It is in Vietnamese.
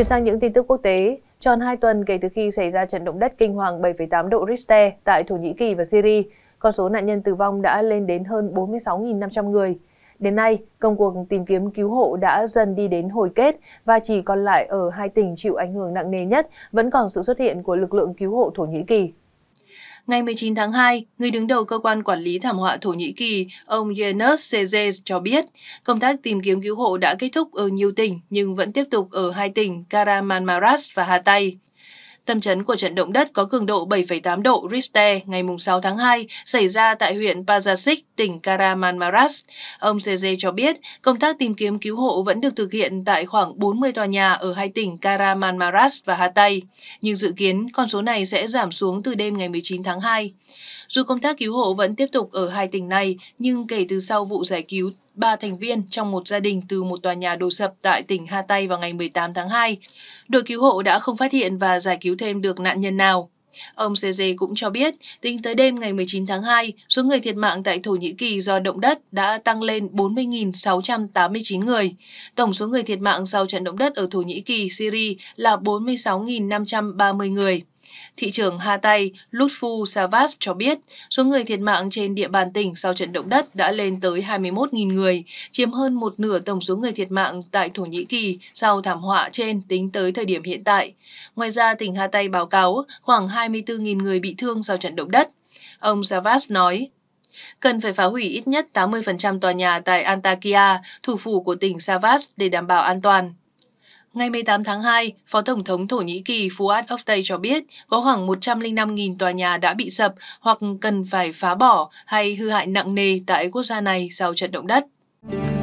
Chuyển sang những tin tức quốc tế, tròn 2 tuần kể từ khi xảy ra trận động đất kinh hoàng 7,8 độ Richter tại Thổ Nhĩ Kỳ và Syria, con số nạn nhân tử vong đã lên đến hơn 46.500 người. Đến nay, công cuộc tìm kiếm cứu hộ đã dần đi đến hồi kết và chỉ còn lại ở hai tỉnh chịu ảnh hưởng nặng nề nhất vẫn còn sự xuất hiện của lực lượng cứu hộ Thổ Nhĩ Kỳ. Ngày 19 tháng 2, người đứng đầu cơ quan quản lý thảm họa Thổ Nhĩ Kỳ, ông Yenes Seze cho biết, công tác tìm kiếm cứu hộ đã kết thúc ở nhiều tỉnh nhưng vẫn tiếp tục ở hai tỉnh Karamanmaras và Hatay. Tâm chấn của trận động đất có cường độ 7,8 độ Richter ngày 6 tháng 2 xảy ra tại huyện Pazasik, tỉnh Karamanmaras. Ông CZ cho biết công tác tìm kiếm cứu hộ vẫn được thực hiện tại khoảng 40 tòa nhà ở hai tỉnh Karamanmaras và Hatay, nhưng dự kiến con số này sẽ giảm xuống từ đêm ngày 19 tháng 2. Dù công tác cứu hộ vẫn tiếp tục ở hai tỉnh này, nhưng kể từ sau vụ giải cứu ba thành viên trong một gia đình từ một tòa nhà đổ sập tại tỉnh Hà Tây vào ngày 18 tháng 2. Đội cứu hộ đã không phát hiện và giải cứu thêm được nạn nhân nào. Ông CG cũng cho biết, tính tới đêm ngày 19 tháng 2, số người thiệt mạng tại Thổ Nhĩ Kỳ do động đất đã tăng lên 40.689 người. Tổng số người thiệt mạng sau trận động đất ở Thổ Nhĩ Kỳ, Syria là 46.530 người. Thị trưởng Hatay Lutfu Savas cho biết số người thiệt mạng trên địa bàn tỉnh sau trận động đất đã lên tới 21.000 người, chiếm hơn một nửa tổng số người thiệt mạng tại Thổ Nhĩ Kỳ sau thảm họa trên tính tới thời điểm hiện tại. Ngoài ra, tỉnh Hatay báo cáo khoảng 24.000 người bị thương sau trận động đất. Ông Savas nói, cần phải phá hủy ít nhất 80% tòa nhà tại Antakya, thủ phủ của tỉnh Savas để đảm bảo an toàn. Ngày 18 tháng 2, Phó Tổng thống Thổ Nhĩ Kỳ Fuat Oktay cho biết có khoảng 105.000 tòa nhà đã bị sập hoặc cần phải phá bỏ hay hư hại nặng nề tại quốc gia này sau trận động đất.